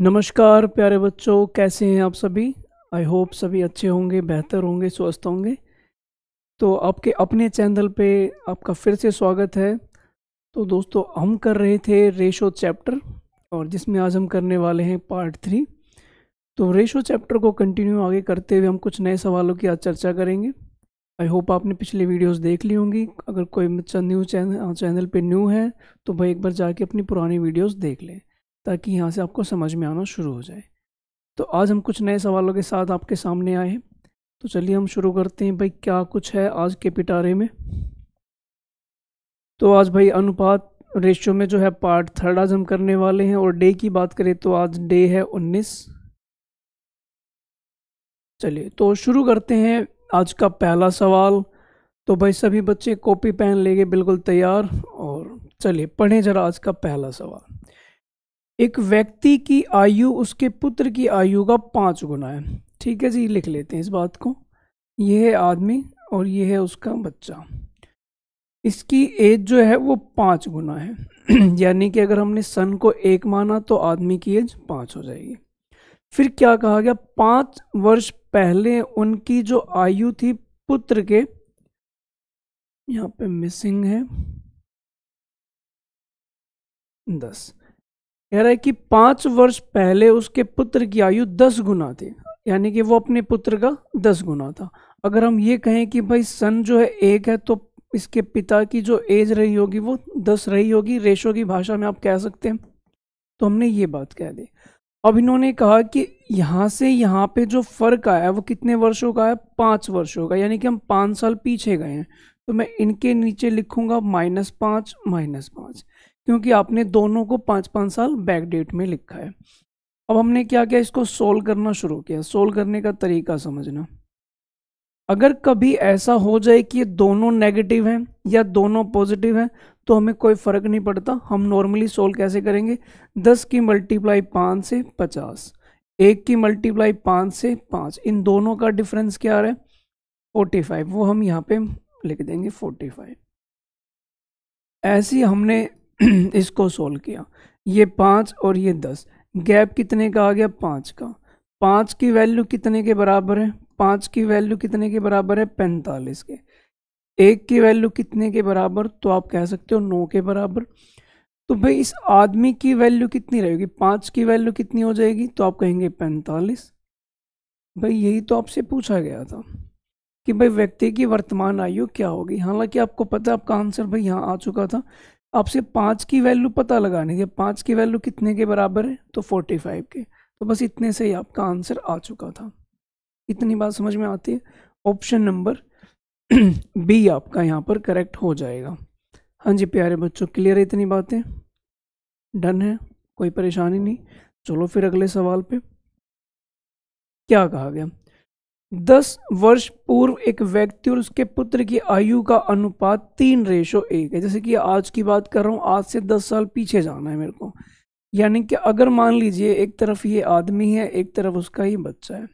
नमस्कार प्यारे बच्चों कैसे हैं आप सभी आई होप सभी अच्छे होंगे बेहतर होंगे स्वस्थ होंगे तो आपके अपने चैनल पे आपका फिर से स्वागत है तो दोस्तों हम कर रहे थे रेशो चैप्टर और जिसमें आज हम करने वाले हैं पार्ट थ्री तो रेशो चैप्टर को कंटिन्यू आगे करते हुए हम कुछ नए सवालों की आज चर्चा करेंगे आई होप आपने पिछले वीडियोस देख ली होंगी अगर कोई बच्चा न्यू चैनल चैनल पे न्यू है तो भाई एक बार जाके अपनी पुरानी वीडियोस देख लें ताकि यहाँ से आपको समझ में आना शुरू हो जाए तो आज हम कुछ नए सवालों के साथ आपके सामने आए हैं तो चलिए हम शुरू करते हैं भाई क्या कुछ है आज के पिटारे में तो आज भाई अनुपात रेशियो में जो है पार्ट थर्ड आज हम करने वाले हैं और डे की बात करें तो आज डे है उन्नीस चलिए तो शुरू करते हैं आज का पहला सवाल तो भाई सभी बच्चे कॉपी पेन लेके बिल्कुल तैयार और चलिए पढ़ें जरा आज का पहला सवाल एक व्यक्ति की आयु उसके पुत्र की आयु का पाँच गुना है ठीक है जी लिख लेते हैं इस बात को यह है आदमी और यह है उसका बच्चा इसकी एज जो है वो पाँच गुना है यानी कि अगर हमने सन को एक माना तो आदमी की एज पाँच हो जाएगी फिर क्या कहा गया पाँच वर्ष पहले उनकी जो आयु थी पुत्र के यहाँ पे मिसिंग है दस कह रहा है कि पांच वर्ष पहले उसके पुत्र की आयु दस गुना थी यानी कि वो अपने पुत्र का दस गुना था अगर हम ये कहें कि भाई सन जो है एक है तो इसके पिता की जो एज रही होगी वो दस रही होगी रेशो की भाषा में आप कह सकते हैं तो हमने ये बात कह दी अब इन्होंने कहा कि यहाँ से यहाँ पे जो फ़र्क आया वो कितने वर्षों का है पाँच वर्षों का यानी कि हम पाँच साल पीछे गए हैं तो मैं इनके नीचे लिखूंगा माइनस पाँच माइनस पाँच क्योंकि आपने दोनों को पाँच पाँच साल बैक डेट में लिखा है अब हमने क्या किया इसको सोल्व करना शुरू किया सोल्व करने का तरीका समझना अगर कभी ऐसा हो जाए कि ये दोनों नेगेटिव हैं या दोनों पॉजिटिव हैं तो हमें कोई फ़र्क नहीं पड़ता हम नॉर्मली सोल्व कैसे करेंगे दस की मल्टीप्लाई पाँच से पचास एक की मल्टीप्लाई पाँच से पाँच इन दोनों का डिफरेंस क्या आ रहा है फोर्टी फाइव वो हम यहाँ पे लिख देंगे फोर्टी फाइव ऐसी हमने इसको सोल्व किया ये पाँच और ये दस गैप कितने का आ गया पाँच का पाँच की वैल्यू कितने के बराबर है पाँच की वैल्यू कितने के बराबर है पैंतालीस के एक की वैल्यू कितने के बराबर तो आप कह सकते हो नौ के बराबर तो भाई इस आदमी की वैल्यू कितनी रहेगी पाँच की वैल्यू कितनी हो जाएगी तो आप कहेंगे पैंतालीस भाई यही तो आपसे पूछा गया था कि भाई व्यक्ति की वर्तमान आयु क्या होगी हालांकि आपको पता है आपका आंसर भाई यहाँ आ चुका था आपसे पाँच की वैल्यू पता लगानी है पाँच की वैल्यू कितने के बराबर है तो फोर्टी फाइव के तो बस इतने से ही आपका आंसर आ चुका था इतनी बात समझ में आती है ऑप्शन नंबर बी आपका यहाँ पर करेक्ट हो जाएगा हाँ जी प्यारे बच्चों क्लियर है इतनी बातें डन है कोई परेशानी नहीं चलो फिर अगले सवाल पे क्या कहा गया दस वर्ष पूर्व एक व्यक्ति और उसके पुत्र की आयु का अनुपात तीन रेशो एक है जैसे कि आज की बात कर रहा हूँ आज से दस साल पीछे जाना है मेरे को यानी कि अगर मान लीजिए एक तरफ ये आदमी है एक तरफ उसका ही बच्चा है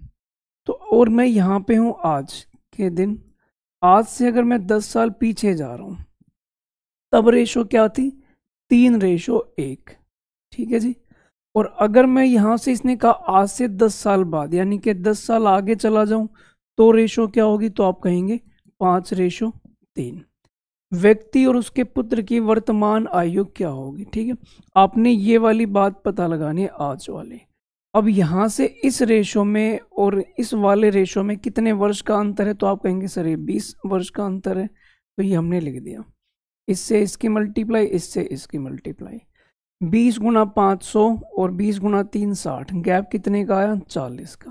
तो और मैं यहाँ पे हूँ आज के दिन आज से अगर मैं दस साल पीछे जा रहा हूँ तब रेशो क्या थी तीन रेशो एक ठीक है जी और अगर मैं यहाँ से इसने कहा आज से दस साल बाद यानी कि दस साल आगे चला जाऊँ तो रेशो क्या होगी तो आप कहेंगे पाँच रेशो तीन व्यक्ति और उसके पुत्र की वर्तमान आयु क्या होगी ठीक है आपने ये वाली बात पता लगानी है आज वाले अब यहाँ से इस रेशो में और इस वाले रेशो में कितने वर्ष का अंतर है तो आप कहेंगे सर ये बीस वर्ष का अंतर है तो ये हमने लिख दिया इससे इसकी मल्टीप्लाई इससे इसकी मल्टीप्लाई बीस गुना पाँच सौ और बीस गुना तीन साठ गैप कितने का आया चालीस का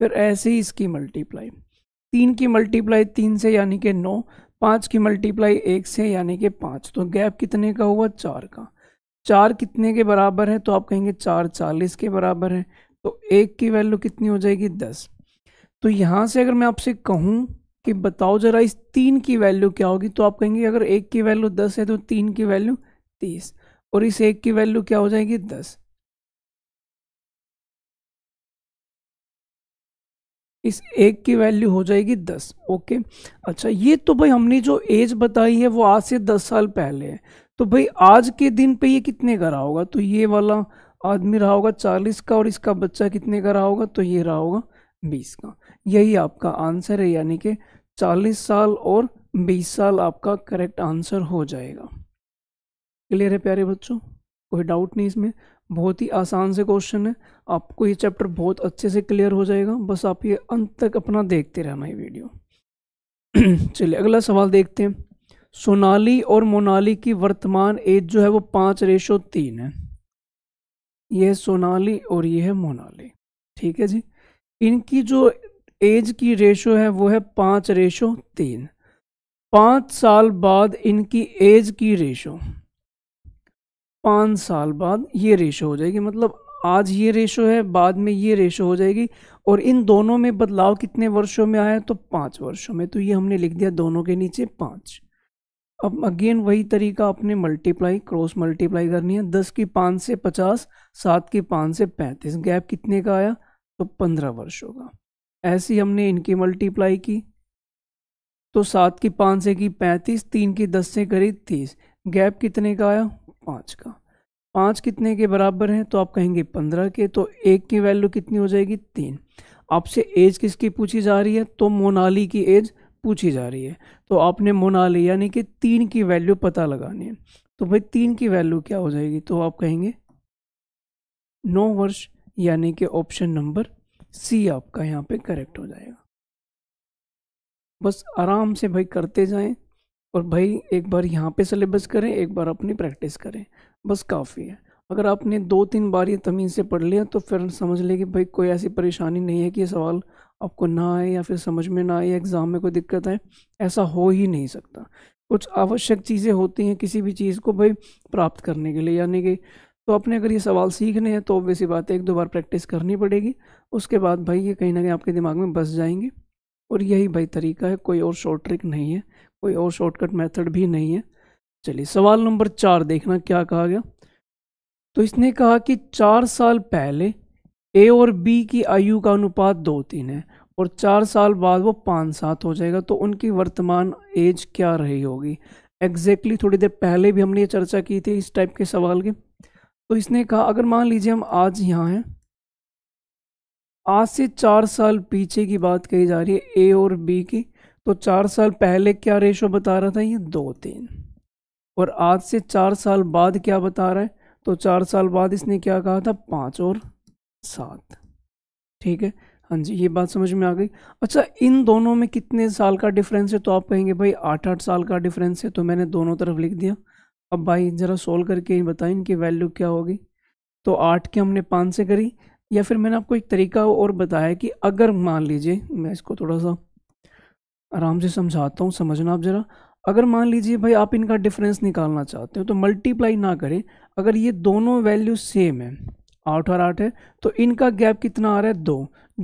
फिर ऐसे ही इसकी मल्टीप्लाई तीन की मल्टीप्लाई तीन से यानी कि नौ पाँच की मल्टीप्लाई एक से यानी कि पाँच तो गैप कितने का हुआ चार का चार कितने के बराबर है तो आप कहेंगे चार चालीस के बराबर है तो एक की वैल्यू कितनी हो जाएगी दस तो यहाँ से अगर मैं आपसे कहूँ कि बताओ ज़रा इस तीन की वैल्यू क्या होगी तो आप कहेंगे अगर एक की वैल्यू दस है तो तीन की वैल्यू तीस और इस एक की वैल्यू क्या हो जाएगी दस इस एक की वैल्यू हो जाएगी दस ओके अच्छा ये तो भाई हमने जो एज बताई है वो आज से दस साल पहले है तो भाई आज के दिन पे ये कितने का रहा होगा तो ये वाला आदमी रहा होगा चालीस का और इसका बच्चा कितने का रहा होगा तो ये रहा होगा बीस का यही आपका आंसर है यानी कि चालीस साल और बीस साल आपका करेक्ट आंसर हो जाएगा क्लियर है प्यारे बच्चों कोई डाउट नहीं इसमें बहुत ही आसान से क्वेश्चन है आपको ये चैप्टर बहुत अच्छे से क्लियर हो जाएगा बस आप ये अंत तक अपना देखते रहना ये वीडियो चलिए अगला सवाल देखते हैं सोनाली और मोनाली की वर्तमान एज जो है वो पाँच रेशो तीन है यह है सोनाली और यह है मोनाली ठीक है जी इनकी जो एज की रेशो है वो है पाँच रेशो तीन पाँच साल बाद इनकी एज की रेशो पाँच साल बाद ये रेशो हो जाएगी मतलब आज ये रेशो है बाद में ये रेशो हो जाएगी और इन दोनों में बदलाव कितने वर्षों में आया तो पाँच वर्षों में तो ये हमने लिख दिया दोनों के नीचे पाँच अब अगेन वही तरीका आपने मल्टीप्लाई क्रॉस मल्टीप्लाई करनी है दस की पाँच से पचास सात की पाँच से पैंतीस गैप कितने का आया तो पंद्रह वर्षों का ऐसी हमने इनकी मल्टीप्लाई की तो सात की पाँच से की पैंतीस तीन की दस से करी तीस गैप कितने का आया पाँच का पाँच कितने के बराबर है तो आप कहेंगे पंद्रह के तो एक की वैल्यू कितनी हो जाएगी तीन आपसे एज किसकी पूछी जा रही है तो मोनाली की एज पूछी जा रही है तो आपने मोनाली यानी कि तीन की वैल्यू पता लगानी है तो भाई तीन की वैल्यू क्या हो जाएगी तो आप कहेंगे नौ वर्ष यानी कि ऑप्शन नंबर सी आपका यहाँ पे करेक्ट हो जाएगा बस आराम से भाई करते जाएं और भाई एक बार यहाँ पे सिलेबस करें एक बार अपनी प्रैक्टिस करें बस काफ़ी है अगर आपने दो तीन बार ये तमीज़ से पढ़ लिया तो फिर समझ लें कि भाई कोई ऐसी परेशानी नहीं है कि ये सवाल आपको ना आए या फिर समझ में ना आए या एग्ज़ाम में कोई दिक्कत आए ऐसा हो ही नहीं सकता कुछ आवश्यक चीज़ें होती हैं किसी भी चीज़ को भाई प्राप्त करने के लिए यानी कि तो आपने अगर ये सवाल सीखने हैं तो ऑब्वियसली बात है एक दो बार प्रैक्टिस करनी पड़ेगी उसके बाद भाई ये कहीं ना कहीं आपके दिमाग में बस जाएंगे और यही भाई तरीका है कोई और शॉर्ट ट्रिक नहीं है कोई और शॉर्टकट मेथड भी नहीं है चलिए सवाल नंबर चार देखना क्या कहा गया तो इसने कहा कि चार साल पहले ए और बी की आयु का अनुपात दो तीन है और चार साल बाद वो पाँच सात हो जाएगा तो उनकी वर्तमान एज क्या रही होगी एग्जैक्टली exactly थोड़ी देर पहले भी हमने ये चर्चा की थी इस टाइप के सवाल के तो इसने कहा अगर मान लीजिए हम आज यहाँ हैं आज से चार साल पीछे की बात कही जा रही है ए और बी की तो चार साल पहले क्या रेशो बता रहा था ये दो तीन और आज से चार साल बाद क्या बता रहा है तो चार साल बाद इसने क्या कहा था पाँच और सात ठीक है हाँ जी ये बात समझ में आ गई अच्छा इन दोनों में कितने साल का डिफरेंस है तो आप कहेंगे भाई आठ आठ साल का डिफरेंस है तो मैंने दोनों तरफ लिख दिया अब भाई ज़रा सोल्व करके बताएं इनकी वैल्यू क्या होगी तो आठ के हमने पाँच से करी या फिर मैंने आपको एक तरीका और बताया कि अगर मान लीजिए मैं इसको थोड़ा सा आराम से समझाता हूँ समझना आप ज़रा अगर मान लीजिए भाई आप इनका डिफरेंस निकालना चाहते हो तो मल्टीप्लाई ना करें अगर ये दोनों वैल्यू सेम है आठ और आठ है तो इनका गैप कितना आ रहा है दो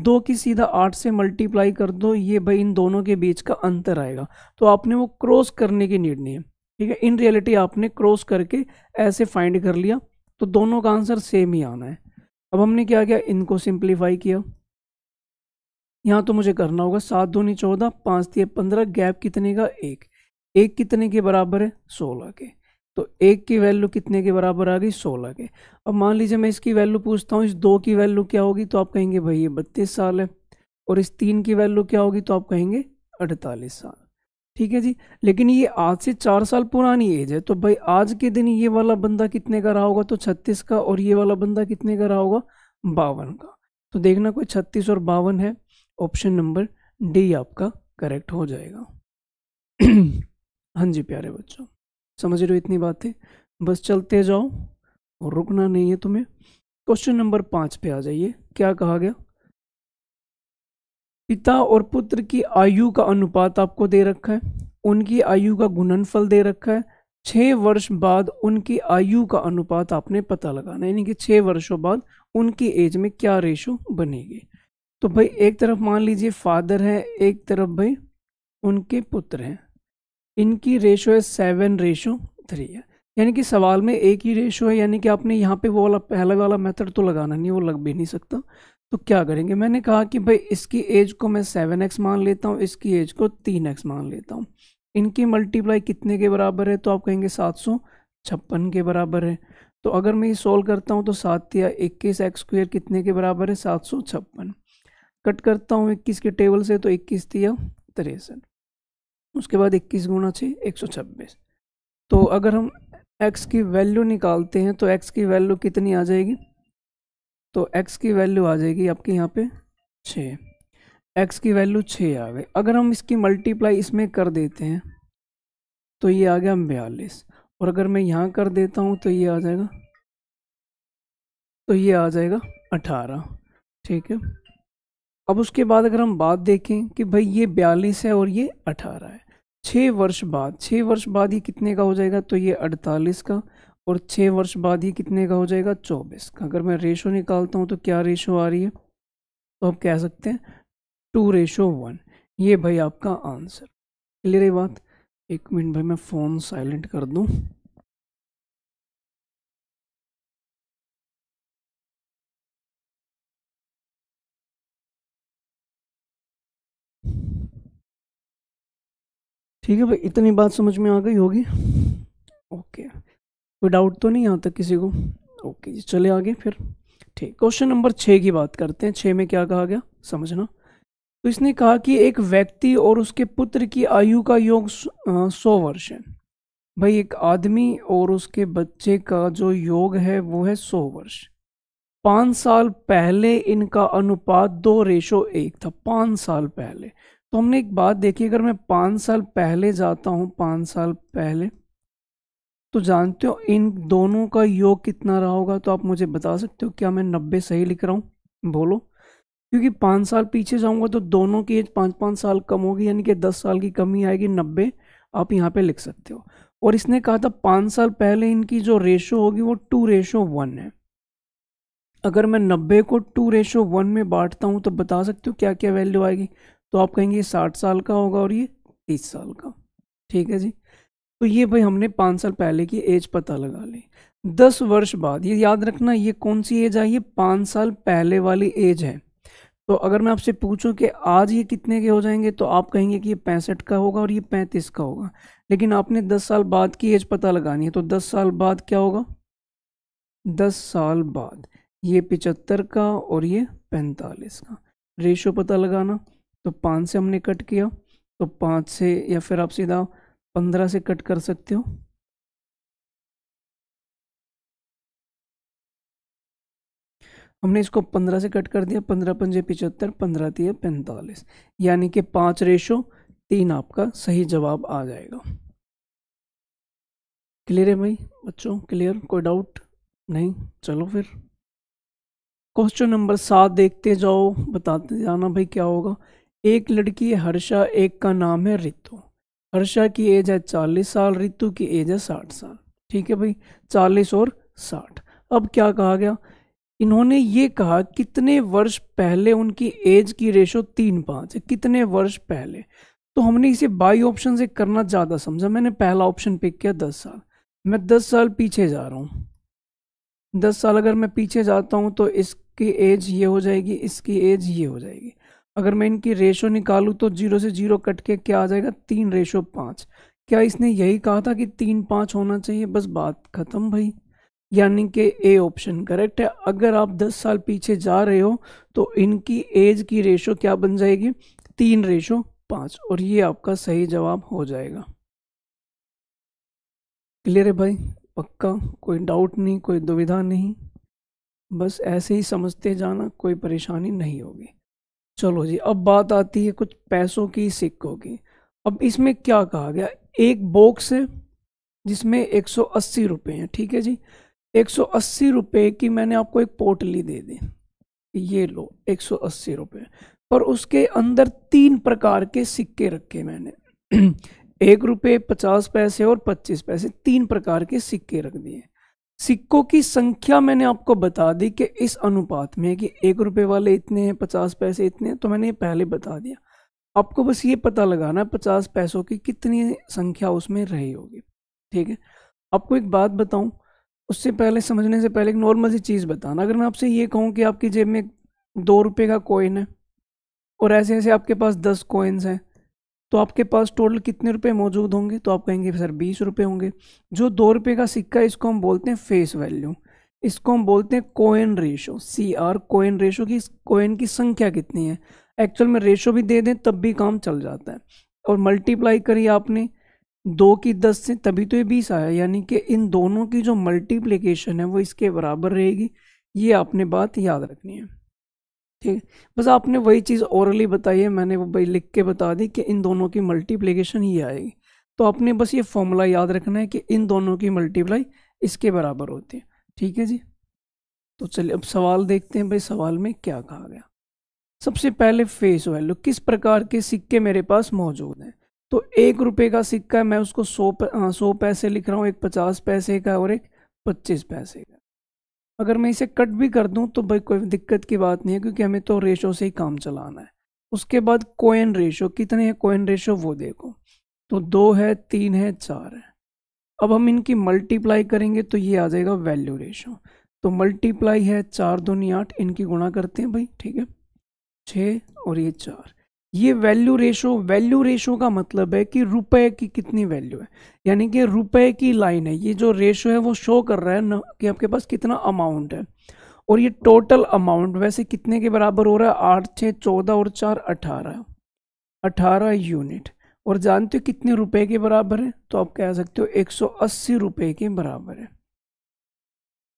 दो की सीधा आठ से मल्टीप्लाई कर दो ये भाई इन दोनों के बीच का अंतर आएगा तो आपने वो क्रॉस करने की नीड नहीं है ठीक है इन रियलिटी आपने क्रॉस करके ऐसे फाइंड कर लिया तो दोनों का आंसर सेम ही आना है अब हमने क्या किया इनको सिंप्लीफाई किया यहाँ तो मुझे करना होगा सात नहीं चौदह पाँच तीन पंद्रह गैप कितने का एक एक कितने के बराबर है सोलह के तो एक की वैल्यू कितने के बराबर आ गई सोलह के अब मान लीजिए मैं इसकी वैल्यू पूछता हूँ इस दो की वैल्यू क्या होगी तो आप कहेंगे भाई ये बत्तीस साल है और इस तीन की वैल्यू क्या होगी तो आप कहेंगे अड़तालीस साल ठीक है जी लेकिन ये आज से चार साल पुरानी एज है तो भाई आज के दिन ये वाला बंदा कितने का रहा होगा तो छत्तीस का और ये वाला बंदा कितने का रहा होगा बावन का तो देखना कोई छत्तीस और बावन है ऑप्शन नंबर डी आपका करेक्ट हो जाएगा हाँ जी प्यारे बच्चों समझ रहे हो इतनी बातें बस चलते जाओ और रुकना नहीं है तुम्हें क्वेश्चन नंबर पाँच पे आ जाइए क्या कहा गया पिता और पुत्र की आयु का अनुपात आपको दे रखा है उनकी आयु का गुणनफल दे रखा है छः वर्ष बाद उनकी आयु का अनुपात आपने पता लगाना यानी कि छः वर्षों बाद उनकी एज में क्या रेशो बनेगी तो भाई एक तरफ मान लीजिए फादर है एक तरफ भाई उनके पुत्र हैं इनकी रेशो है सेवन रेशो थ्री है यानी कि सवाल में एक ही रेशो है यानी कि आपने यहाँ पे वो वाला पहला वाला मेथड तो लगाना नहीं वो लग भी नहीं सकता तो क्या करेंगे मैंने कहा कि भाई इसकी एज को मैं सेवन एक्स मान लेता हूँ इसकी एज को तीन एक्स मान लेता हूँ इनकी मल्टीप्लाई कितने के बराबर है तो आप कहेंगे सात सौ छप्पन के बराबर है तो अगर मैं ये सोल्व करता हूँ तो सात या इक्कीस एक्स स्क्वेयर कितने के बराबर है सात सौ छप्पन कट करता हूँ इक्कीस के टेबल से तो इक्कीस या तिरसठ उसके बाद इक्कीस गुणा छः एक सौ छब्बीस तो अगर हम एक्स की वैल्यू निकालते हैं तो एक्स की वैल्यू कितनी आ जाएगी तो x की वैल्यू आ जाएगी आपके यहाँ पे छः x की वैल्यू छः आ गई अगर हम इसकी मल्टीप्लाई इसमें कर देते हैं तो ये आ गया बयालीस और अगर मैं यहाँ कर देता हूँ तो ये आ जाएगा तो ये आ जाएगा अठारह ठीक है अब उसके बाद अगर हम बात देखें कि भाई ये बयालीस है और ये अठारह है छः वर्ष बाद छः वर्ष बाद ये कितने का हो जाएगा तो ये अड़तालीस का और छः वर्ष बाद ही कितने का हो जाएगा चौबीस का अगर मैं रेशो निकालता हूँ तो क्या रेशो आ रही है तो आप कह सकते हैं टू रेशो वन ये भाई आपका आंसर क्लियर है बात एक मिनट भाई मैं फ़ोन साइलेंट कर दूँ ठीक है भाई इतनी बात समझ में आ गई होगी ओके कोई डाउट तो नहीं आता किसी को ओके जी चले आगे फिर ठीक क्वेश्चन नंबर छः की बात करते हैं छः में क्या कहा गया समझना तो इसने कहा कि एक व्यक्ति और उसके पुत्र की आयु का योग सौ वर्ष है भाई एक आदमी और उसके बच्चे का जो योग है वो है सौ वर्ष पाँच साल पहले इनका अनुपात दो रेशो एक था पाँच साल पहले तो हमने एक बात देखी अगर मैं पाँच साल पहले जाता हूँ पाँच साल पहले तो जानते हो इन दोनों का योग कितना रहा होगा तो आप मुझे बता सकते हो क्या मैं नब्बे सही लिख रहा हूँ बोलो क्योंकि पाँच साल पीछे जाऊँगा तो दोनों की एज पाँच पाँच साल कम होगी यानी कि दस साल की कमी आएगी नब्बे आप यहाँ पे लिख सकते हो और इसने कहा था पाँच साल पहले इनकी जो रेशो होगी वो टू रेशो वन है अगर मैं नब्बे को टू रेशो वन में बांटता हूँ तो बता सकते हो क्या क्या वैल्यू आएगी तो आप कहेंगे साठ साल का होगा और ये तीस साल का ठीक है जी तो ये भाई हमने पाँच साल पहले की एज पता लगा ली दस वर्ष बाद ये याद रखना ये कौन सी एज आई ये पाँच साल पहले वाली एज है तो अगर मैं आपसे पूछूं कि आज ये कितने के हो जाएंगे तो आप कहेंगे कि ये पैंसठ का होगा और ये पैंतीस का होगा लेकिन आपने दस साल बाद की एज पता लगानी है तो दस साल बाद क्या होगा दस साल बाद ये पिचहत्तर का और ये पैंतालीस का रेशो पता लगाना तो पाँच से हमने कट किया तो पाँच से या फिर आप सीधा पंद्रह से कट कर सकते हो हमने इसको पंद्रह से कट कर दिया पंद्रह पंजे पिचहत्तर पंद्रह तीय पैंतालीस यानी कि पांच रेशो तीन आपका सही जवाब आ जाएगा क्लियर है भाई बच्चों क्लियर कोई डाउट नहीं चलो फिर क्वेश्चन नंबर सात देखते जाओ बताते जाना भाई क्या होगा एक लड़की है हर्षा एक का नाम है रितु हर्षा की एज है चालीस साल रितु की एज है साठ साल ठीक है भाई चालीस और साठ अब क्या कहा गया इन्होंने ये कहा कितने वर्ष पहले उनकी एज की रेशो तीन पाँच है कितने वर्ष पहले तो हमने इसे बाई ऑप्शन से करना ज़्यादा समझा मैंने पहला ऑप्शन पिक किया दस साल मैं दस साल पीछे जा रहा हूँ दस साल अगर मैं पीछे जाता हूँ तो इसकी एज ये हो जाएगी इसकी एज ये हो जाएगी अगर मैं इनकी रेशो निकालूँ तो जीरो से जीरो कट के क्या आ जाएगा तीन रेशो पाँच क्या इसने यही कहा था कि तीन पाँच होना चाहिए बस बात खत्म भाई यानी कि ए ऑप्शन करेक्ट है अगर आप 10 साल पीछे जा रहे हो तो इनकी एज की रेशो क्या बन जाएगी तीन रेशो पाँच और ये आपका सही जवाब हो जाएगा क्लियर है भाई पक्का कोई डाउट नहीं कोई दुविधा नहीं बस ऐसे ही समझते जाना कोई परेशानी नहीं होगी चलो जी अब बात आती है कुछ पैसों की सिक्कों की अब इसमें क्या कहा गया एक बॉक्स है जिसमें एक सौ अस्सी रुपये हैं ठीक है जी एक सौ अस्सी की मैंने आपको एक पोटली दे दी ये लो एक सौ अस्सी रुपये पर उसके अंदर तीन प्रकार के सिक्के रखे मैंने एक रुपये पचास पैसे और पच्चीस पैसे तीन प्रकार के सिक्के रख दिए सिक्कों की संख्या मैंने आपको बता दी कि इस अनुपात में कि एक रुपये वाले इतने हैं पचास पैसे इतने हैं तो मैंने ये पहले बता दिया आपको बस ये पता लगाना है पचास पैसों की कितनी संख्या उसमें रही होगी ठीक है आपको एक बात बताऊं उससे पहले समझने से पहले एक नॉर्मल सी चीज़ बताना अगर मैं आपसे ये कहूँ कि आपकी जेब में दो रुपये का कोइन है और ऐसे ऐसे आपके पास दस कोइन्स हैं तो आपके पास टोटल कितने रुपए मौजूद होंगे तो आप कहेंगे सर बीस रुपये होंगे जो दो रुपये का सिक्का इसको हम बोलते हैं फेस वैल्यू इसको हम बोलते हैं coin ratio C R coin ratio की कोइन की संख्या कितनी है एक्चुअल में रेशो भी दे दें तब भी काम चल जाता है और मल्टीप्लाई करिए आपने दो की दस से तभी तो ये बीस आया यानी कि इन दोनों की जो मल्टीप्लीकेशन है वो इसके बराबर रहेगी ये आपने बात याद रखनी है ठीक है बस आपने वही चीज़ औरली बताई है मैंने वो भाई लिख के बता दी कि इन दोनों की मल्टीप्लिकेशन ही आएगी तो आपने बस ये फॉर्मूला याद रखना है कि इन दोनों की मल्टीप्लाई इसके बराबर होती है ठीक है जी तो चलिए अब सवाल देखते हैं भाई सवाल में क्या कहा गया सबसे पहले फेस वैल्यू किस प्रकार के सिक्के मेरे पास मौजूद हैं तो एक रुपये का सिक्का मैं उसको सौ हाँ, सौ पैसे लिख रहा हूँ एक पचास पैसे का और एक पच्चीस पैसे का अगर मैं इसे कट भी कर दूं तो भाई कोई दिक्कत की बात नहीं है क्योंकि हमें तो रेशो से ही काम चलाना है उसके बाद कोयन रेशो कितने हैं कोयन रेशो वो देखो तो दो है तीन है चार है अब हम इनकी मल्टीप्लाई करेंगे तो ये आ जाएगा वैल्यू रेशो तो मल्टीप्लाई है चार दूनी आठ इनकी गुणा करते हैं भाई ठीक है छः और ये चार ये वैल्यू रेशो वैल्यू रेशो का मतलब है कि रुपए की कितनी वैल्यू है यानी कि रुपए की लाइन है ये जो रेशो है वो शो कर रहा है न, कि आपके पास कितना अमाउंट है और ये टोटल अमाउंट वैसे कितने के बराबर हो रहा है आठ छः चौदह और चार अठारह अठारह यूनिट और जानते हो कितने रुपए के बराबर है तो आप कह सकते हो एक सौ अस्सी के बराबर है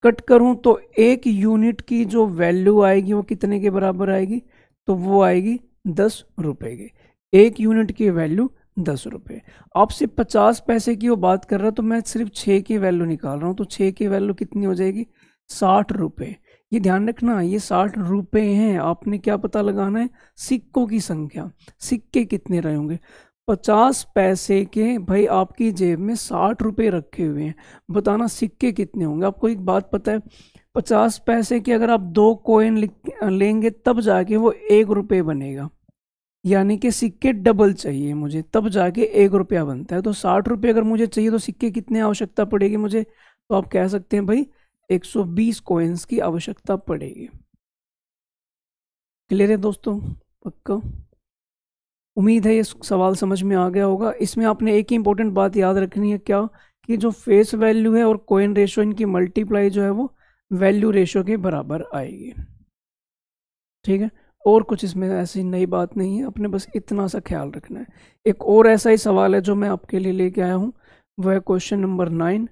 कट करूं तो एक यूनिट की जो वैल्यू आएगी वो कितने के बराबर आएगी तो वो आएगी दस रुपए के एक यूनिट की वैल्यू दस रुपये आपसे पचास पैसे की वो बात कर रहा तो मैं सिर्फ छः की वैल्यू निकाल रहा हूँ तो छः की वैल्यू कितनी हो जाएगी साठ रुपये ये ध्यान रखना ये साठ रुपये हैं आपने क्या पता लगाना है सिक्कों की संख्या सिक्के कितने रहे होंगे पचास पैसे के भाई आपकी जेब में साठ रुपये रखे हुए हैं बताना सिक्के कितने होंगे आपको एक बात पता है पचास पैसे के अगर आप दो कोइन लेंगे तब जाके वो एक रुपये बनेगा यानी कि सिक्के डबल चाहिए मुझे तब जाके एक रुपया बनता है तो साठ रुपये अगर मुझे चाहिए तो सिक्के कितने आवश्यकता पड़ेगी मुझे तो आप कह सकते हैं भाई बीस कॉइन्स की आवश्यकता पड़ेगी क्लियर है दोस्तों पक्का उम्मीद है ये सवाल समझ में आ गया होगा इसमें आपने एक ही इंपॉर्टेंट बात याद रखनी है क्या कि जो फेस वैल्यू है और कोइन रेशो इनकी मल्टीप्लाई जो है वो वैल्यू रेशो के बराबर आएगी ठीक है और कुछ इसमें ऐसी नई बात नहीं है अपने बस इतना सा ख्याल रखना है एक और ऐसा ही सवाल है जो मैं आपके लिए लेके आया हूँ वह क्वेश्चन नंबर नाइन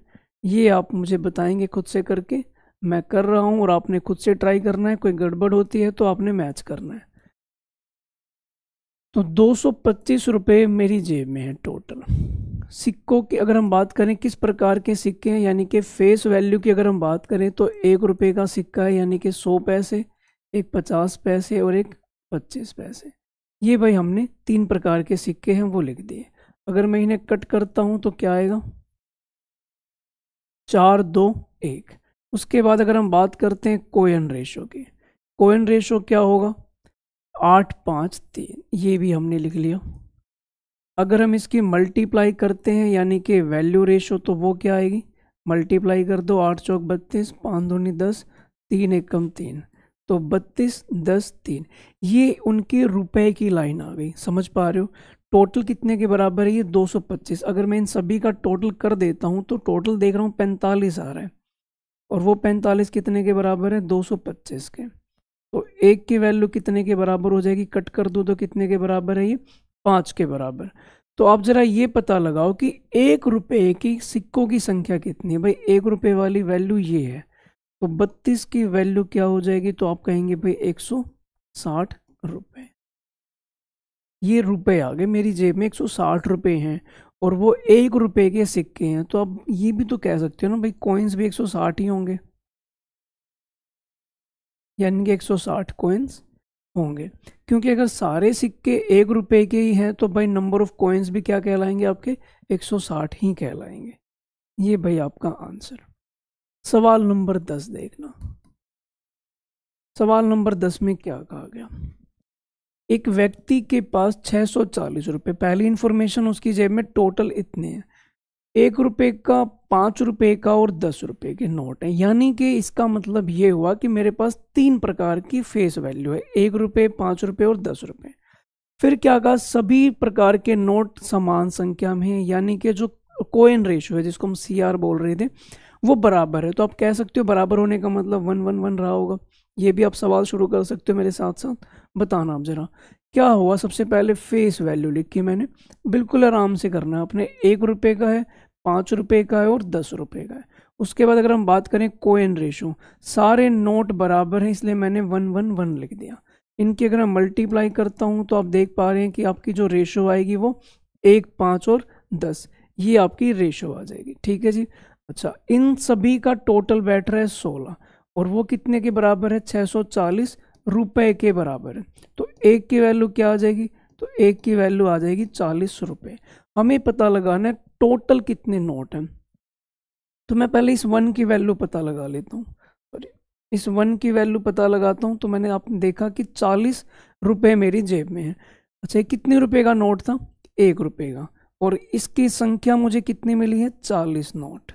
ये आप मुझे बताएंगे खुद से करके मैं कर रहा हूँ और आपने खुद से ट्राई करना है कोई गड़बड़ होती है तो आपने मैच करना है तो दो सौ मेरी जेब में है टोटल सिक्कों की अगर हम बात करें किस प्रकार के सिक्के हैं यानी कि फेस वैल्यू की अगर हम बात करें तो एक रुपये का सिक्का है यानी कि सौ पैसे एक पचास पैसे और एक पच्चीस पैसे ये भाई हमने तीन प्रकार के सिक्के हैं वो लिख दिए अगर मैं इन्हें कट करता हूँ तो क्या आएगा चार दो एक उसके बाद अगर हम बात करते हैं कोयन रेशो की कोयन रेशो क्या होगा आठ पाँच तीन ये भी हमने लिख लिया अगर हम इसकी मल्टीप्लाई करते हैं यानी कि वैल्यू रेशो तो वो क्या आएगी मल्टीप्लाई कर दो आठ चौक बत्तीस पाँच धोनी दस तीन एक कम तीन तो बत्तीस दस तीन ये उनके रुपए की लाइन आ गई समझ पा रहे हो टोटल कितने के बराबर है ये दो सौ पच्चीस अगर मैं इन सभी का टोटल कर देता हूँ तो टोटल देख रहा हूँ पैंतालीस आ रहा है और वो पैंतालीस कितने के बराबर है दो सौ पच्चीस के तो एक की वैल्यू कितने के बराबर हो जाएगी कट कर दो तो कितने के बराबर है ये पाँच के बराबर तो आप ज़रा ये पता लगाओ कि एक रुपये की सिक्कों की संख्या कितनी है भाई एक रुपये वाली वैल्यू ये है तो बत्तीस की वैल्यू क्या हो जाएगी तो आप कहेंगे भाई एक सौ साठ रुपये ये आ गए मेरी जेब में एक सौ साठ हैं और वो एक रुपये के सिक्के हैं तो आप ये भी तो कह सकते हो ना भाई कॉइन्स भी एक सौ साठ ही होंगे यानी कि 160 कोइंस होंगे क्योंकि अगर सारे सिक्के एक रुपए के ही हैं तो भाई नंबर ऑफ कॉइन्स भी क्या कहलाएंगे आपके 160 ही कहलाएंगे ये भाई आपका आंसर सवाल नंबर दस देखना सवाल नंबर दस में क्या कहा गया एक व्यक्ति के पास छह सौ चालीस रुपये पहली इंफॉर्मेशन उसकी जेब में टोटल इतने हैं एक रुपये का पाँच रुपये का और दस रुपये के नोट है यानी कि इसका मतलब ये हुआ कि मेरे पास तीन प्रकार की फेस वैल्यू है एक रुपये पाँच रुपये और दस रुपये फिर क्या कहा सभी प्रकार के नोट समान संख्या में है यानी कि जो कोइन रेशो है जिसको हम सी आर बोल रहे थे वो बराबर है तो आप कह सकते हो बराबर होने का मतलब वन वन वन रहा होगा ये भी आप सवाल शुरू कर सकते हो मेरे साथ साथ बताना आप ज़रा क्या हुआ सबसे पहले फेस वैल्यू लिखी मैंने बिल्कुल आराम से करना है अपने एक रुपये का है पाँच रुपये का है और दस रुपये का है उसके बाद अगर हम बात करें कोइन रेशो सारे नोट बराबर हैं इसलिए मैंने वन वन वन लिख दिया इनकी अगर मैं मल्टीप्लाई करता हूँ तो आप देख पा रहे हैं कि आपकी जो रेशो आएगी वो एक पाँच और दस ये आपकी रेशो आ जाएगी ठीक है जी अच्छा इन सभी का टोटल बैठ रहा है सोलह और वो कितने के बराबर है छः सौ चालीस रुपये के बराबर है तो एक की वैल्यू क्या आ जाएगी तो एक की वैल्यू आ जाएगी चालीस रुपये हमें पता लगाना है टोटल कितने नोट हैं तो मैं पहले इस वन की वैल्यू पता लगा लेता हूँ और इस वन की वैल्यू पता लगाता हूँ तो मैंने आपने देखा कि चालीस रुपये मेरी जेब में है अच्छा कितने रुपये का नोट था एक रुपये का और इसकी संख्या मुझे कितनी मिली है चालीस नोट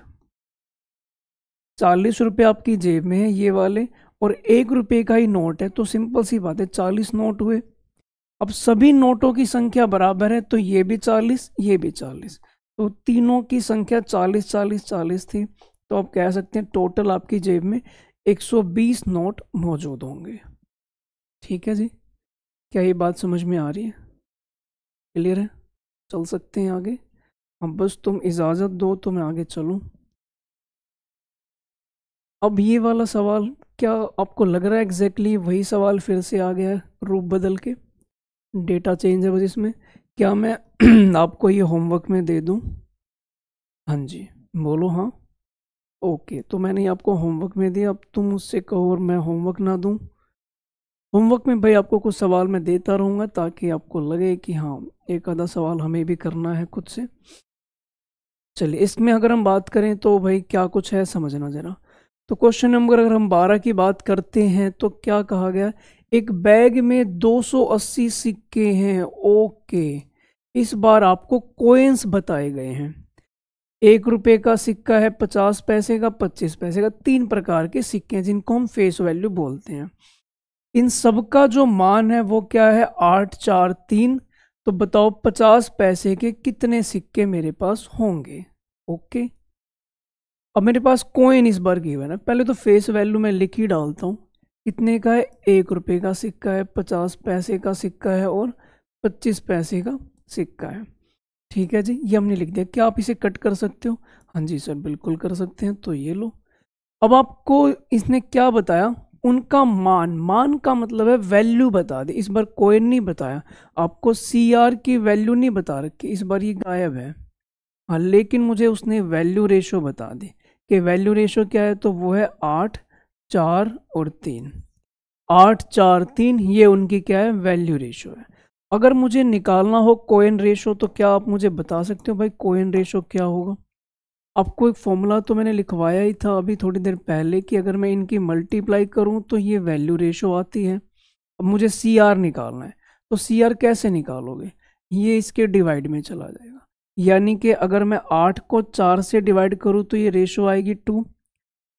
चालीस रुपये आपकी जेब में है ये वाले और एक रुपये का ही नोट है तो सिंपल सी बात है चालीस नोट हुए अब सभी नोटों की संख्या बराबर है तो ये भी चालीस ये भी चालीस तो तीनों की संख्या चालीस चालीस चालीस थी तो आप कह सकते हैं टोटल आपकी जेब में 120 नोट मौजूद होंगे ठीक है जी क्या ये बात समझ में आ रही है क्लियर है चल सकते हैं आगे अब बस तुम इजाज़त दो तो मैं आगे चलूँ अब ये वाला सवाल क्या आपको लग रहा है एग्जैक्टली exactly वही सवाल फिर से आ गया है रूप बदल के डेटा चेंज है बस इसमें क्या मैं आपको ये होमवर्क में दे दूँ हाँ जी बोलो हाँ ओके तो मैंने आपको होमवर्क में दिया अब तुम उससे कहो और मैं होमवर्क ना दूँ होमवर्क में भाई आपको कुछ सवाल मैं देता रहूँगा ताकि आपको लगे कि हाँ एक आधा सवाल हमें भी करना है खुद से चलिए इसमें अगर हम बात करें तो भाई क्या कुछ है समझना ज़रा तो क्वेश्चन नंबर अगर हम 12 की बात करते हैं तो क्या कहा गया एक बैग में 280 सिक्के हैं ओके इस बार आपको कोइंस बताए गए हैं एक रुपये का सिक्का है पचास पैसे का पच्चीस पैसे का तीन प्रकार के सिक्के हैं जिनको हम फेस वैल्यू बोलते हैं इन सब का जो मान है वो क्या है आठ चार तीन तो बताओ पचास पैसे के कितने सिक्के मेरे पास होंगे ओके अब मेरे पास कोइन इस बार की है ना पहले तो फेस वैल्यू मैं लिख ही डालता हूँ कितने का है एक रुपये का सिक्का है पचास पैसे का सिक्का है और पच्चीस पैसे का सिक्का है ठीक है जी ये हमने लिख दिया क्या आप इसे कट कर सकते हो हाँ जी सर बिल्कुल कर सकते हैं तो ये लो अब आपको इसने क्या बताया उनका मान मान का मतलब है वैल्यू बता दे इस बार कोइन नहीं बताया आपको सी आर की वैल्यू नहीं बता रखी इस बार ये गायब है हाँ लेकिन मुझे उसने वैल्यू रेशो बता दी के वैल्यू रेशो क्या है तो वो है आठ चार और तीन आठ चार तीन ये उनकी क्या है वैल्यू रेशो है अगर मुझे निकालना हो कोइन रेशो तो क्या आप मुझे बता सकते हो भाई कोइन रेशो क्या होगा आपको एक फॉर्मूला तो मैंने लिखवाया ही था अभी थोड़ी देर पहले कि अगर मैं इनकी मल्टीप्लाई करूँ तो ये वैल्यू रेशो आती है अब मुझे सी आर निकालना है तो सी आर कैसे निकालोगे ये इसके डिवाइड में चला जाएगा यानी कि अगर मैं आठ को चार से डिवाइड करूँ तो ये रेशो आएगी टू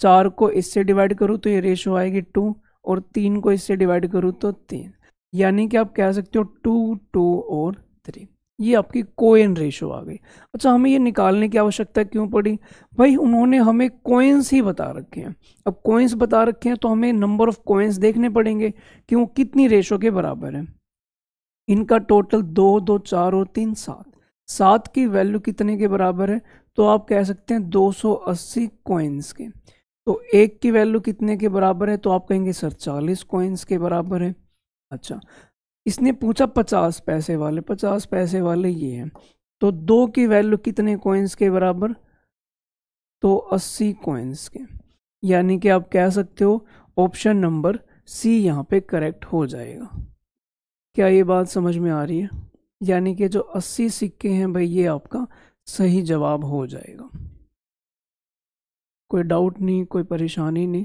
चार को इससे डिवाइड करूँ तो ये रेशो आएगी टू और तीन को इससे डिवाइड करूँ तो तीन यानी कि आप कह सकते हो टू टू और थ्री ये आपकी कोइन रेशो आ गई अच्छा हमें ये निकालने की आवश्यकता क्यों पड़ी भाई उन्होंने हमें कोइंस ही बता रखे हैं अब कोइंस बता रखे हैं तो हमें नंबर ऑफ कोइंस देखने पड़ेंगे कि वो कितनी रेशो के बराबर हैं इनका टोटल दो दो चार और तीन सात सात की वैल्यू कितने के बराबर है तो आप कह सकते हैं 280 कॉइन्स के तो एक की वैल्यू कितने के बराबर है तो आप कहेंगे सर 40 कॉइन्स के बराबर है अच्छा इसने पूछा पचास पैसे वाले पचास पैसे वाले ये हैं तो दो की वैल्यू कितने कॉइन्स के बराबर तो अस्सी कॉइन्स के यानी कि आप कह सकते हो ऑप्शन नंबर सी यहाँ पे करेक्ट हो जाएगा क्या ये बात समझ में आ रही है यानी कि जो 80 सिक्के हैं भाई ये आपका सही जवाब हो जाएगा कोई डाउट नहीं कोई परेशानी नहीं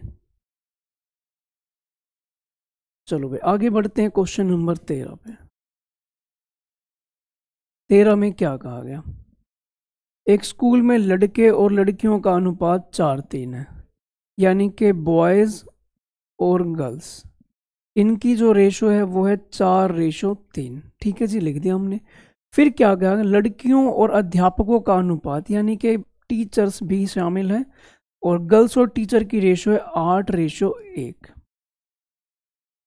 चलो भाई आगे बढ़ते हैं क्वेश्चन नंबर तेरह पे तेरह में क्या कहा गया एक स्कूल में लड़के और लड़कियों का अनुपात चार तीन है यानी कि बॉयज़ और गर्ल्स इनकी जो रेशो है वो है चार रेशो तीन ठीक है जी लिख दिया हमने फिर क्या गया लड़कियों और अध्यापकों का अनुपात यानी कि टीचर्स भी शामिल हैं और गर्ल्स और टीचर की रेशो है आठ रेशो एक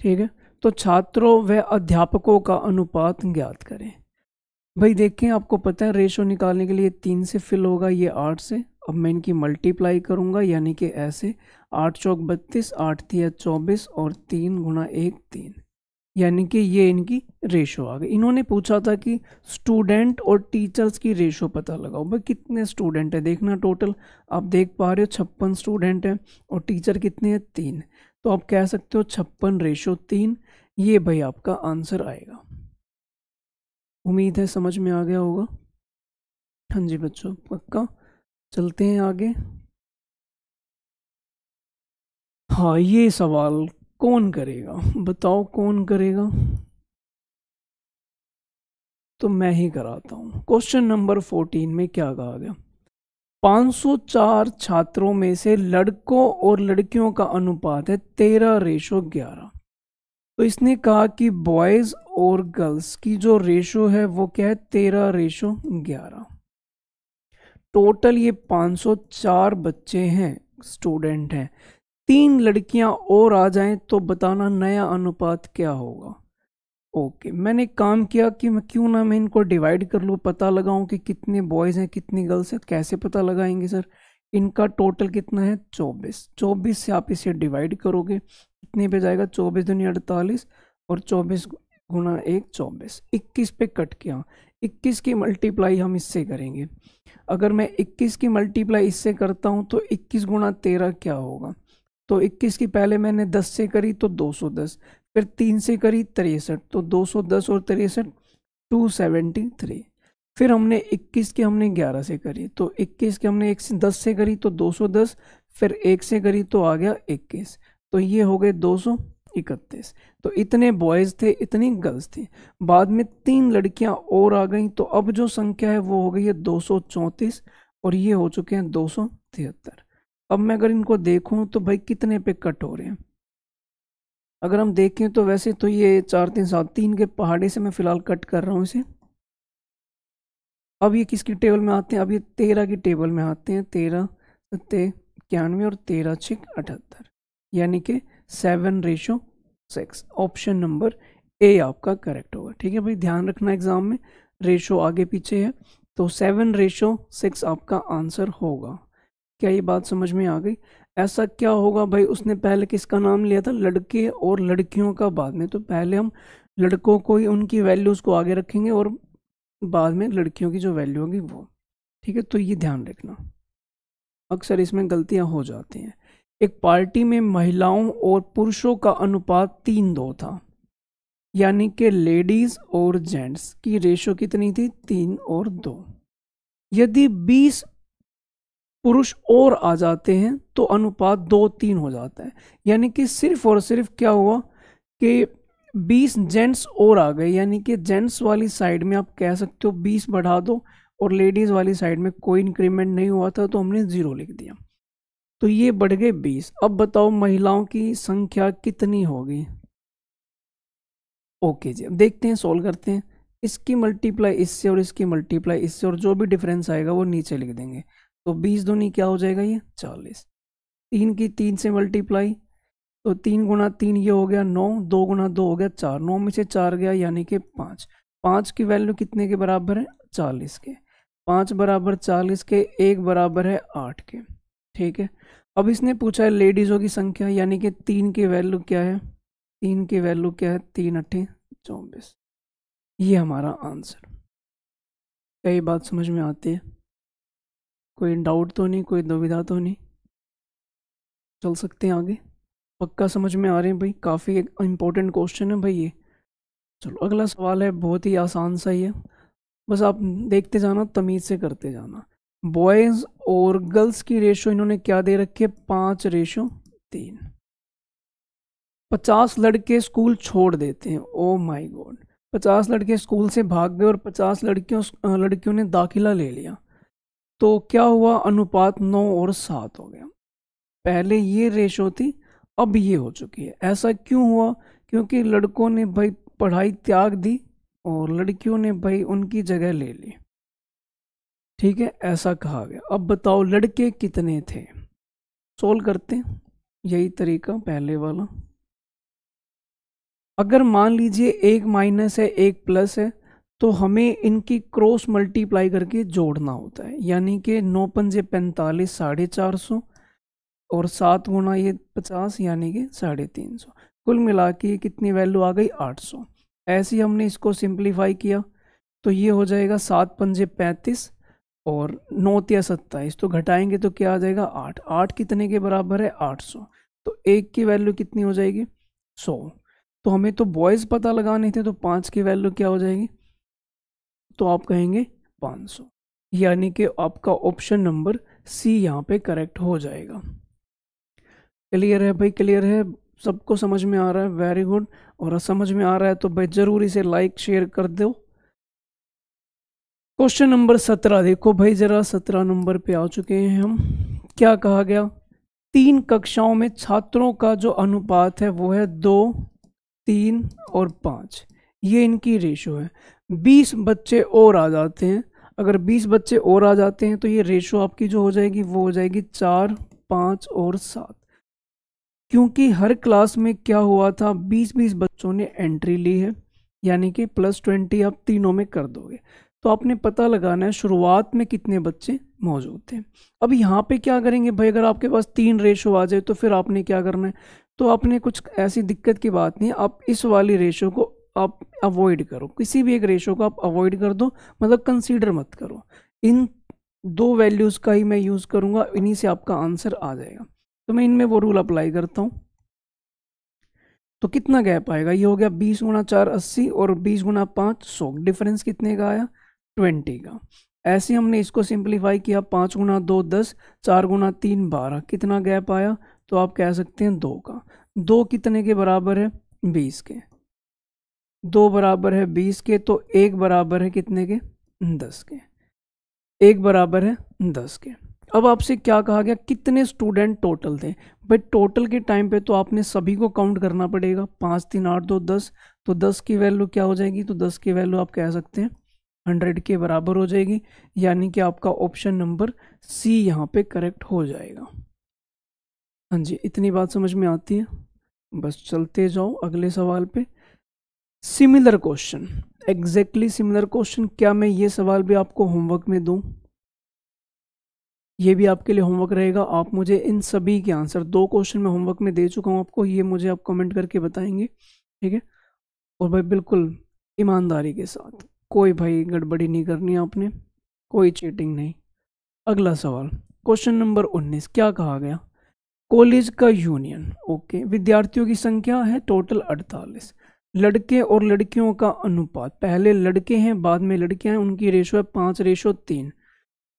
ठीक है तो छात्रों व अध्यापकों का अनुपात ज्ञात करें भाई देखें आपको पता है रेशो निकालने के लिए तीन से फिल होगा ये आठ से अब मैं इनकी मल्टीप्लाई करूँगा यानी कि ऐसे आठ चौक बत्तीस आठ दिया चौबीस और तीन गुणा एक तीन यानी कि ये इनकी रेशो आ गई इन्होंने पूछा था कि स्टूडेंट और टीचर्स की रेशो पता लगाओ भाई कितने स्टूडेंट हैं देखना टोटल आप देख पा रहे हो छप्पन स्टूडेंट हैं और टीचर कितने हैं तीन तो आप कह सकते हो छप्पन रेशो तीन ये भाई आपका आंसर आएगा उम्मीद है समझ में आ गया होगा हाँ जी बच्चों पक्का चलते हैं आगे हाँ ये सवाल कौन करेगा बताओ कौन करेगा तो मैं ही कराता हूँ क्वेश्चन नंबर फोर्टीन में क्या कहा गया 504 छात्रों में से लड़कों और लड़कियों का अनुपात है तेरह रेशो ग्यारह तो इसने कहा कि बॉयज़ और गर्ल्स की जो रेशो है वो क्या है तेरह रेशो ग्यारह टोटल ये 504 बच्चे हैं स्टूडेंट हैं तीन लड़कियां और आ जाएं तो बताना नया अनुपात क्या होगा ओके मैंने काम किया कि मैं क्यों ना मैं इनको डिवाइड कर लूँ पता लगाऊं कि कितने बॉयज़ हैं कितनी गर्ल्स हैं कैसे पता लगाएंगे सर इनका टोटल कितना है चौबीस चौबीस से आप इसे डिवाइड करोगे कितने पे जाएगा चौबीस दुनिया अड़तालीस और चौबीस गुना एक चौबीस इक्कीस पे कट किया इक्कीस की मल्टीप्लाई हम इससे करेंगे अगर मैं इक्कीस की मल्टीप्लाई इससे करता हूँ तो इक्कीस गुणा तेरह क्या होगा तो इक्कीस की पहले मैंने दस से करी तो दो सौ दस फिर तीन से करी तिरसठ तो दो सौ दस और तिरसठ टू सेवेंटी थ्री फिर हमने 21 के हमने 11 से करी तो 21 के हमने एक से दस से करी तो 210 फिर एक से करी तो आ गया 21 तो ये हो गए दो इकतीस तो इतने बॉयज़ थे इतनी गर्ल्स थी बाद में तीन लड़कियां और आ गई तो अब जो संख्या है वो हो गई है दो और ये हो चुके हैं दो अब मैं अगर इनको देखूँ तो भाई कितने पे कट हो रहे हैं अगर हम देखें तो वैसे तो ये चार तीन सात तीन के पहाड़ी से मैं फ़िलहाल कट कर रहा हूँ इसे अब ये किसकी टेबल में आते हैं अब ये तेरह की टेबल में आते हैं तेरह सत्ते इक्यानवे और तेरह छिक अठहत्तर यानी कि seven ratio six option number A आपका करेक्ट होगा ठीक है भाई ध्यान रखना एग्जाम में रेशो आगे पीछे है तो सेवन रेशो सिक्स आपका आंसर होगा क्या ये बात समझ में आ गई ऐसा क्या होगा भाई उसने पहले किसका नाम लिया था लड़के और लड़कियों का बाद में तो पहले हम लड़कों को ही उनकी वैल्यूज़ को आगे रखेंगे और बाद में लड़कियों की जो वैल्यू होगी वो ठीक है तो ये ध्यान रखना अक्सर इसमें गलतियां हो जाती हैं एक पार्टी में महिलाओं और पुरुषों का अनुपात तीन दो था यानी कि लेडीज़ और जेंट्स की रेशो कितनी थी तीन और दो यदि बीस पुरुष और आ जाते हैं तो अनुपात दो तीन हो जाता है यानी कि सिर्फ और सिर्फ क्या हुआ कि बीस जेंट्स और आ गए यानी कि जेंट्स वाली साइड में आप कह सकते हो बीस बढ़ा दो और लेडीज़ वाली साइड में कोई इंक्रीमेंट नहीं हुआ था तो हमने ज़ीरो लिख दिया तो ये बढ़ गए बीस अब बताओ महिलाओं की संख्या कितनी होगी ओके जी अब देखते हैं सोल्व करते हैं इसकी मल्टीप्लाई इससे और इसकी मल्टीप्लाई इससे और जो भी डिफरेंस आएगा वो नीचे लिख देंगे तो बीस दूनी क्या हो जाएगा ये चालीस तीन की तीन से मल्टीप्लाई तो तीन गुना तीन ये हो गया नौ दो गुना दो हो गया चार नौ में से चार गया यानी कि पाँच पाँच की वैल्यू कितने के बराबर है चालीस के पाँच बराबर चालीस के एक बराबर है आठ के ठीक है अब इसने पूछा है लेडीज़ों की संख्या यानी कि तीन की वैल्यू क्या है तीन की वैल्यू क्या है तीन अट्ठे चौबीस ये हमारा आंसर कई बात समझ में आती है कोई डाउट तो नहीं कोई दुविधा तो नहीं चल सकते हैं आगे पक्का समझ में आ रहे हैं भाई काफ़ी इम्पोर्टेंट क्वेश्चन है भाई ये चलो अगला सवाल है बहुत ही आसान सा ही है बस आप देखते जाना तमीज़ से करते जाना बॉयज़ और गर्ल्स की रेशो इन्होंने क्या दे रखी है पाँच रेशो तीन पचास लड़के स्कूल छोड़ देते हैं ओ माय गॉड पचास लड़के स्कूल से भाग गए और पचास लड़कियों लड़कियों ने दाखिला ले लिया तो क्या हुआ अनुपात नौ और सात हो गया पहले ये रेशो थी अब ये हो चुकी है ऐसा क्यों हुआ क्योंकि लड़कों ने भाई पढ़ाई त्याग दी और लड़कियों ने भाई उनकी जगह ले ली ठीक है ऐसा कहा गया अब बताओ लड़के कितने थे सोल्व करते यही तरीका पहले वाला अगर मान लीजिए एक माइनस है एक प्लस है तो हमें इनकी क्रॉस मल्टीप्लाई करके जोड़ना होता है यानी कि नौ पंजे पैंतालीस साढ़े चार सौ और सात गुना ये पचास यानी कि साढ़े तीन सौ कुल मिला के कितनी वैल्यू आ गई आठ सौ ऐसे हमने इसको सिंप्लीफाई किया तो ये हो जाएगा सात पंजे पैंतीस और नौ या सत्ताईस तो घटाएंगे तो क्या आ जाएगा आठ आठ कितने के बराबर है आठ सौ तो एक की वैल्यू कितनी हो जाएगी सौ तो हमें तो बॉयज़ पता लगाने थे तो पाँच की वैल्यू क्या हो जाएगी तो आप कहेंगे पाँच सौ यानी कि आपका ऑप्शन नंबर सी यहाँ पे करेक्ट हो जाएगा क्लियर है भाई क्लियर है सबको समझ में आ रहा है वेरी गुड और समझ में आ रहा है तो भाई ज़रूर इसे लाइक शेयर कर दो क्वेश्चन नंबर सत्रह देखो भाई ज़रा सत्रह नंबर पे आ चुके हैं हम क्या कहा गया तीन कक्षाओं में छात्रों का जो अनुपात है वो है दो तीन और पाँच ये इनकी रेशो है बीस बच्चे और आ जाते हैं अगर बीस बच्चे और आ जाते हैं तो ये रेशो आपकी जो हो जाएगी वो हो जाएगी चार पाँच और सात क्योंकि हर क्लास में क्या हुआ था 20-20 बच्चों ने एंट्री ली है यानी कि प्लस ट्वेंटी आप तीनों में कर दोगे तो आपने पता लगाना है शुरुआत में कितने बच्चे मौजूद थे अब यहाँ पे क्या करेंगे भाई अगर आपके पास तीन रेशो आ जाए तो फिर आपने क्या करना है तो आपने कुछ ऐसी दिक्कत की बात नहीं आप इस वाली रेशो को आप अवॉइड करो किसी भी एक रेशो को आप अवॉइड कर दो मतलब कंसीडर मत करो इन दो वैल्यूज़ का ही मैं यूज़ करूँगा इन्हीं से आपका आंसर आ जाएगा तो मैं इनमें वो रूल अप्लाई करता हूँ तो कितना गैप आएगा ये हो गया बीस गुना चार अस्सी और बीस गुना पाँच सौ डिफरेंस कितने का आया ट्वेंटी का ऐसे हमने इसको सिंप्लीफाई किया पाँच गुना दो दस चार गुना तीन बारह कितना गैप आया तो आप कह सकते हैं दो का दो कितने के बराबर है बीस के दो बराबर है बीस के तो एक बराबर है कितने के दस के एक बराबर है दस के अब आपसे क्या कहा गया कितने स्टूडेंट टोटल थे भाई टोटल के टाइम पे तो आपने सभी को काउंट करना पड़ेगा पाँच तीन आठ दो दस तो दस की वैल्यू क्या हो जाएगी तो दस की वैल्यू आप कह सकते हैं हंड्रेड के बराबर हो जाएगी यानी कि आपका ऑप्शन नंबर सी यहाँ पे करेक्ट हो जाएगा हाँ जी इतनी बात समझ में आती है बस चलते जाओ अगले सवाल पे similar question exactly similar question क्या मैं ये सवाल भी आपको होमवर्क में दूँ ये भी आपके लिए होमवर्क रहेगा आप मुझे इन सभी के आंसर दो क्वेश्चन मैं होमवर्क में दे चुका हूँ आपको ये मुझे आप कमेंट करके बताएंगे ठीक है और भाई बिल्कुल ईमानदारी के साथ कोई भाई गड़बड़ी नहीं करनी आपने कोई चीटिंग नहीं अगला सवाल क्वेश्चन नंबर उन्नीस क्या कहा गया कॉलेज का यूनियन ओके विद्यार्थियों की संख्या है टोटल अड़तालीस लड़के और लड़कियों का अनुपात पहले लड़के हैं बाद में लड़कियां हैं उनकी रेशो है पाँच रेशो तीन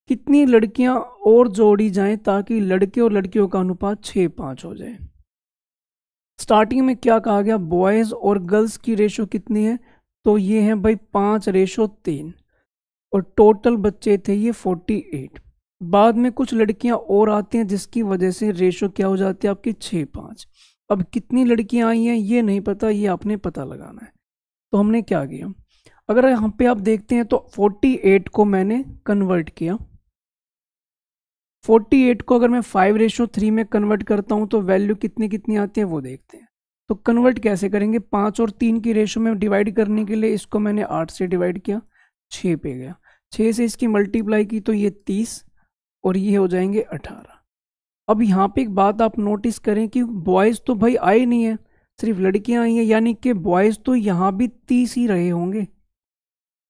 कितनी लड़कियां और जोड़ी जाएं ताकि लड़के और लड़कियों का अनुपात छः पाँच हो जाए स्टार्टिंग में क्या कहा गया बॉयज़ और गर्ल्स की रेशो कितनी है तो ये है भाई पाँच रेशो तीन और टोटल बच्चे थे ये फोर्टी एट बाद में कुछ लड़कियां और आती हैं जिसकी वजह से रेशो क्या हो जाती है आपकी छः पाँच अब कितनी लड़कियां आई हैं ये नहीं पता ये आपने पता लगाना है तो हमने क्या किया अगर यहाँ पे आप देखते हैं तो 48 को मैंने कन्वर्ट किया 48 को अगर मैं फाइव रेशो थ्री में कन्वर्ट करता हूँ तो वैल्यू कितनी कितनी आती है वो देखते हैं तो कन्वर्ट कैसे करेंगे पाँच और तीन की रेशो में डिवाइड करने के लिए इसको मैंने आठ से डिवाइड किया छः पे गया छः से इसकी मल्टीप्लाई की तो ये तीस और ये हो जाएंगे अठारह अब यहाँ पे एक बात आप नोटिस करें कि बॉयज़ तो भाई आए नहीं है सिर्फ लड़कियाँ आई हैं यानी कि बॉयज़ तो यहाँ भी तीस ही रहे होंगे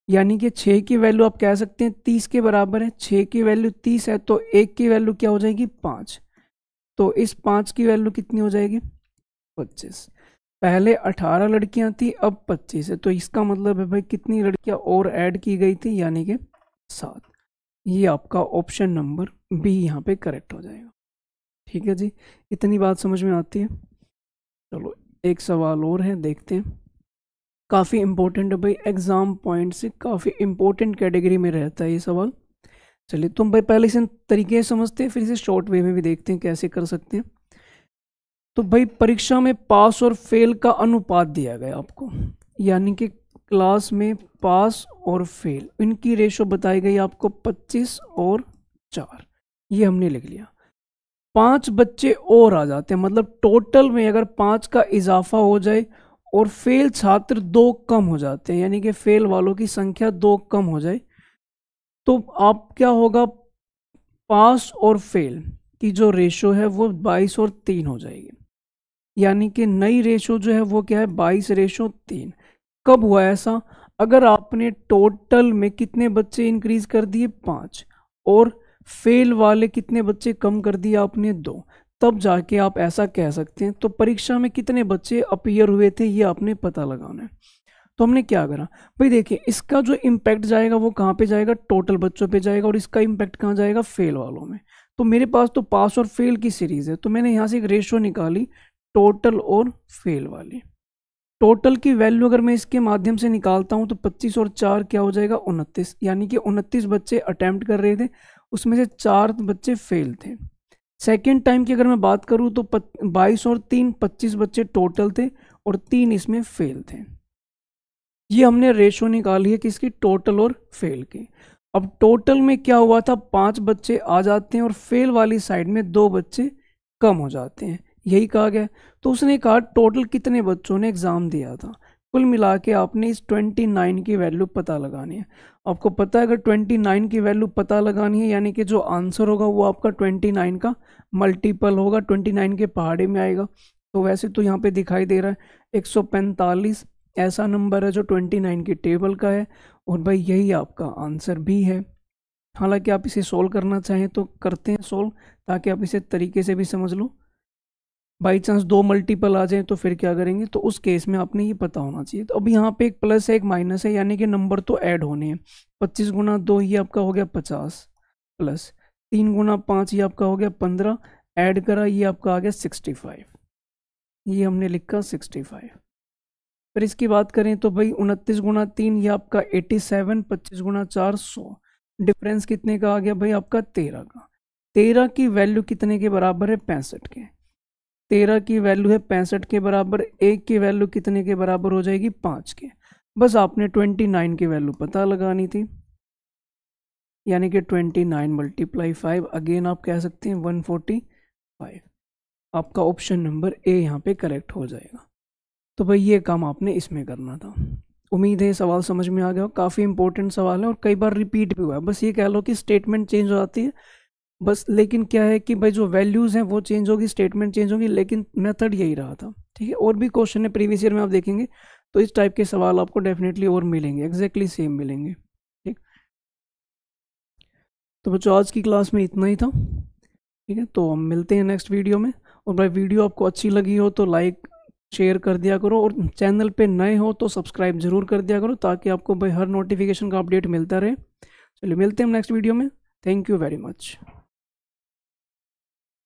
यानी कि छः की वैल्यू आप कह सकते हैं तीस के बराबर है छः की वैल्यू तीस है तो एक की वैल्यू क्या हो जाएगी पाँच तो इस पाँच की वैल्यू कितनी हो जाएगी पच्चीस पहले अठारह लड़कियां थी अब पच्चीस है तो इसका मतलब है भाई कितनी लड़कियां और ऐड की गई थी यानी कि सात ये आपका ऑप्शन नंबर बी यहाँ पे करेक्ट हो जाएगा ठीक है जी इतनी बात समझ में आती है चलो एक सवाल और है देखते हैं काफ़ी इम्पोर्टेंट है भाई एग्ज़ाम पॉइंट से काफ़ी इम्पोर्टेंट कैटेगरी में रहता है ये सवाल चलिए तुम भाई पहले इसे तरीके समझते हैं फिर इसे शॉर्ट वे में भी देखते हैं कैसे कर सकते हैं तो भाई परीक्षा में पास और फेल का अनुपात दिया गया आपको यानी कि क्लास में पास और फेल इनकी रेशो बताई गई आपको 25 और 4 ये हमने लिख लिया पांच बच्चे और आ जाते हैं मतलब टोटल में अगर पांच का इजाफा हो जाए और फेल छात्र दो कम हो जाते हैं यानी कि फेल वालों की संख्या दो कम हो जाए तो आप क्या होगा पास और फेल की जो रेशो है वो 22 और 3 हो जाएगी यानी कि नई रेशो जो है वो क्या है 22 रेशो 3 कब हुआ ऐसा अगर आपने टोटल में कितने बच्चे इंक्रीज कर दिए पाँच और फेल वाले कितने बच्चे कम कर दिए आपने दो तब जाके आप ऐसा कह सकते हैं तो परीक्षा में कितने बच्चे अपीयर हुए थे ये आपने पता लगाना है तो हमने क्या करा भाई देखिए इसका जो इम्पैक्ट जाएगा वो कहाँ पे जाएगा टोटल बच्चों पे जाएगा और इसका इम्पैक्ट कहाँ जाएगा फेल वालों में तो मेरे पास तो पास और फेल की सीरीज़ है तो मैंने यहाँ से एक रेशो निकाली टोटल और फेल वाली टोटल की वैल्यू अगर मैं इसके माध्यम से निकालता हूँ तो पच्चीस और चार क्या हो जाएगा उनतीस यानी कि उनतीस बच्चे अटैम्प्ट कर रहे थे उसमें से चार बच्चे फेल थे सेकेंड टाइम की अगर मैं बात करूँ तो बाईस और तीन पच्चीस बच्चे टोटल थे और तीन इसमें फेल थे ये हमने रेशो निकाली है किसकी टोटल और फेल की अब टोटल में क्या हुआ था पांच बच्चे आ जाते हैं और फेल वाली साइड में दो बच्चे कम हो जाते हैं यही कहा गया तो उसने कहा टोटल कितने बच्चों ने एग्ज़ाम दिया था कुल मिला के आपने इस 29 की वैल्यू पता लगानी है आपको पता है अगर 29 की वैल्यू पता लगानी है यानी कि जो आंसर होगा वो आपका 29 का मल्टीपल होगा 29 के पहाड़े में आएगा तो वैसे तो यहाँ पे दिखाई दे रहा है 145 ऐसा नंबर है जो 29 की टेबल का है और भाई यही आपका आंसर भी है हालांकि आप इसे सोल्व करना चाहें तो करते हैं सोल्व ताकि आप इसे तरीके से भी समझ लो बाई चांस दो मल्टीपल आ जाए तो फिर क्या करेंगे तो उस केस में आपने ये पता होना चाहिए तो अब यहाँ पे एक प्लस है एक माइनस है यानी कि नंबर तो ऐड होने हैं पच्चीस गुना दो ये आपका हो गया पचास प्लस तीन गुना पाँच ये आपका हो गया पंद्रह ऐड करा ये आपका आ गया सिक्सटी फाइव ये हमने लिखा सिक्सटी फाइव फिर इसकी बात करें तो भाई उनतीस गुना तीन ये आपका एटी सेवन पच्चीस गुना चार सौ डिफरेंस कितने का आ गया भाई आपका तेरह का तेरह की वैल्यू कितने के बराबर है पैंसठ के तेरह की वैल्यू है पैंसठ के बराबर एक की वैल्यू कितने के बराबर हो जाएगी पाँच के बस आपने ट्वेंटी नाइन की वैल्यू पता लगानी थी यानी कि twenty nine multiply five again आप कह सकते हैं वन फोर्टी फाइव आपका ऑप्शन नंबर ए यहाँ पे करेक्ट हो जाएगा तो भाई ये काम आपने इसमें करना था उम्मीद है सवाल समझ में आ गया हो काफ़ी इंपॉर्टेंट सवाल है और कई बार रिपीट भी हुआ है बस ये कह लो कि स्टेटमेंट चेंज हो जाती है बस लेकिन क्या है कि भाई जो वैल्यूज़ हैं वो चेंज होगी स्टेटमेंट चेंज होगी लेकिन मेथड यही रहा था ठीक है और भी क्वेश्चन है प्रीवियस ईयर में आप देखेंगे तो इस टाइप के सवाल आपको डेफिनेटली और मिलेंगे एग्जैक्टली exactly सेम मिलेंगे ठीक तो बच्चों आज की क्लास में इतना ही था ठीक है तो हम मिलते हैं नेक्स्ट वीडियो में और भाई वीडियो आपको अच्छी लगी हो तो लाइक शेयर कर दिया करो और चैनल पर नए हो तो सब्सक्राइब ज़रूर कर दिया करो ताकि आपको भाई हर नोटिफिकेशन का अपडेट मिलता रहे चलिए मिलते हैं नेक्स्ट वीडियो में थैंक यू वेरी मच